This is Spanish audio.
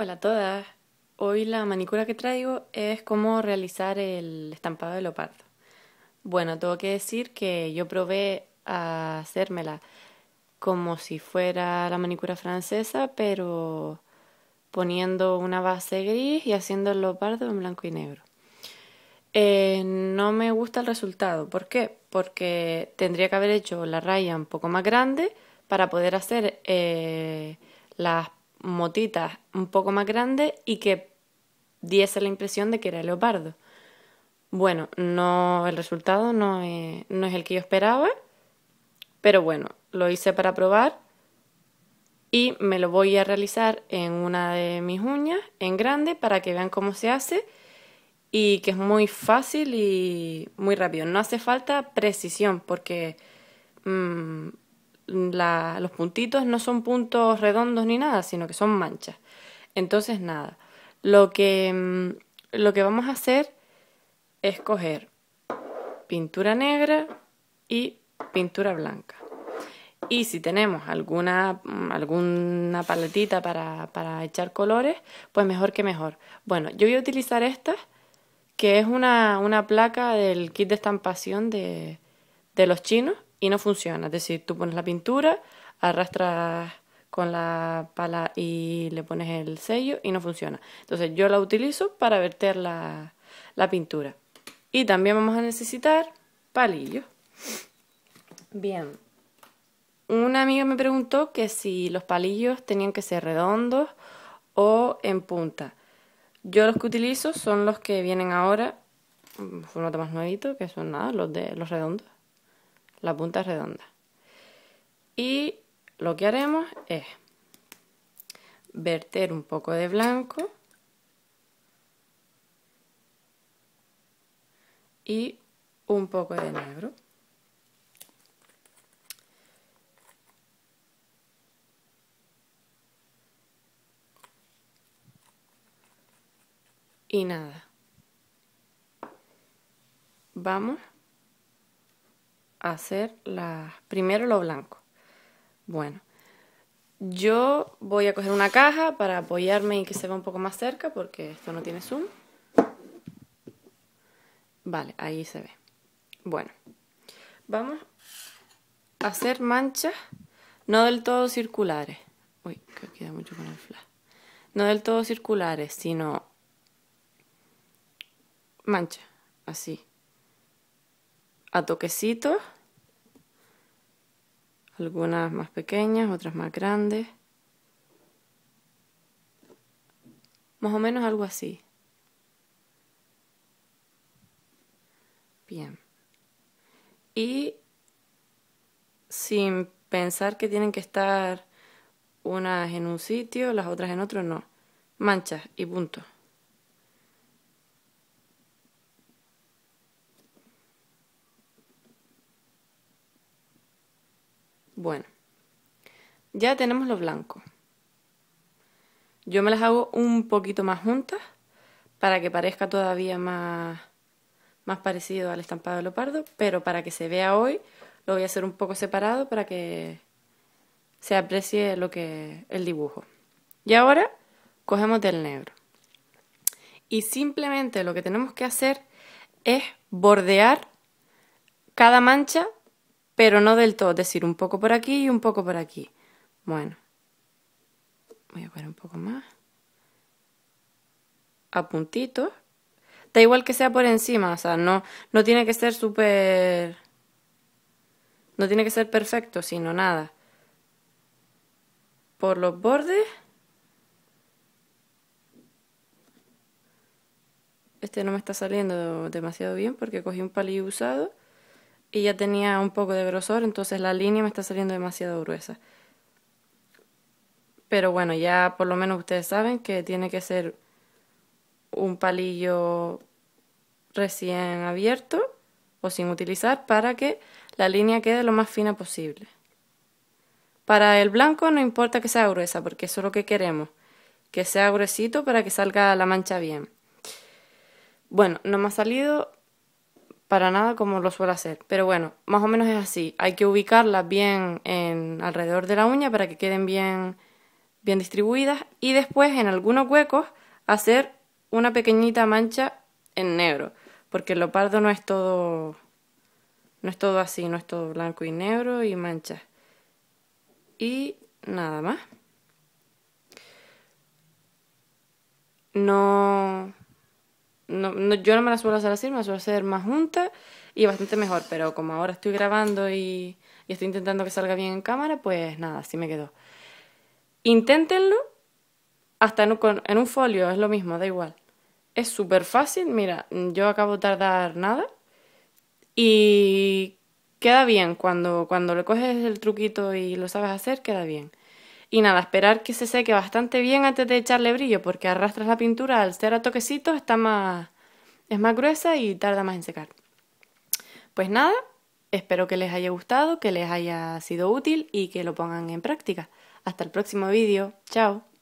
Hola a todas. Hoy la manicura que traigo es cómo realizar el estampado de leopardo. Bueno, tengo que decir que yo probé a hacérmela como si fuera la manicura francesa, pero poniendo una base gris y haciendo el leopardo en blanco y negro. Eh, no me gusta el resultado. ¿Por qué? Porque tendría que haber hecho la raya un poco más grande para poder hacer eh, las motitas un poco más grandes y que diese la impresión de que era leopardo. Bueno, no, el resultado no es, no es el que yo esperaba, pero bueno, lo hice para probar y me lo voy a realizar en una de mis uñas en grande para que vean cómo se hace y que es muy fácil y muy rápido. No hace falta precisión porque mm, los puntitos no son puntos redondos ni nada, sino que son manchas. Entonces, nada, lo que, mm, lo que vamos a hacer es coger pintura negra y pintura blanca. Y si tenemos alguna, mm, alguna paletita para, para, echar colores, pues mejor que mejor. Bueno, yo voy a utilizar esta, que es una, una placa del kit de estampación de, de los chinos y no funciona. Es decir, tú pones la pintura, arrastras con la pala y le pones el sello y no funciona. Entonces yo la utilizo para verter la, pintura. Y también vamos a necesitar palillos. Bien. un amigo me preguntó que si los palillos tenían que ser redondos o en punta. Yo los que utilizo son los que vienen ahora, son más nuevito, que son nada, los de los redondos la punta redonda. Y lo que haremos es verter un poco de blanco y un poco de negro. Y nada. Vamos hacer la, primero lo blanco. Bueno, yo voy a coger una caja para apoyarme y que se vea un poco más cerca porque esto no tiene zoom. Vale, ahí se ve. Bueno, vamos a hacer manchas no del todo circulares. Uy, que queda mucho con el flash. No del todo circulares, sino mancha, así a toquecitos, algunas más pequeñas, otras más grandes. Más o menos algo así. Bien. Y sin pensar que tienen que estar unas en un sitio, las otras en otro, no. Manchas y punto. Bueno, ya tenemos los blancos. Yo me las hago un poquito más juntas para que parezca todavía más, más parecido al estampado de leopardo, pero para que se vea hoy lo voy a hacer un poco separado para que se aprecie lo que el dibujo. Y ahora cogemos del negro. Y simplemente lo que tenemos que hacer es bordear cada mancha pero no del todo, es decir, un poco por aquí y un poco por aquí. Bueno, voy a poner un poco más. A puntitos. Da igual que sea por encima, o sea, no, no tiene que ser súper... No tiene que ser perfecto, sino nada. Por los bordes. Este no me está saliendo demasiado bien porque cogí un palillo usado y ya tenía un poco de grosor, entonces la línea me está saliendo demasiado gruesa. Pero bueno, ya por lo menos ustedes saben que tiene que ser un palillo recién abierto o sin utilizar para que la línea quede lo más fina posible. Para el blanco no importa que sea gruesa, porque eso es lo que queremos, que sea gruesito para que salga la mancha bien. Bueno, no me ha salido para nada como lo suele hacer. Pero bueno, más o menos es así. Hay que ubicarlas bien en alrededor de la uña para que queden bien, bien distribuidas y después en algunos huecos hacer una pequeñita mancha en negro, porque el pardo no es todo no es todo así, no es todo blanco y negro y manchas. Y nada más. No no, yo no me la suelo hacer así, me la suelo hacer más junta y bastante mejor, pero como ahora estoy grabando y, estoy intentando que salga bien en cámara, pues nada, así me quedó. Inténtenlo hasta en un, en un folio, es lo mismo, da igual. Es súper fácil, mira, yo acabo de tardar nada y queda bien, cuando, cuando le coges el truquito y lo sabes hacer, queda bien. Y nada, esperar que se seque bastante bien antes de echarle brillo, porque arrastras la pintura al ser a toquecitos, está más, es más gruesa y tarda más en secar. Pues nada, espero que les haya gustado, que les haya sido útil y que lo pongan en práctica. Hasta el próximo vídeo. Chao.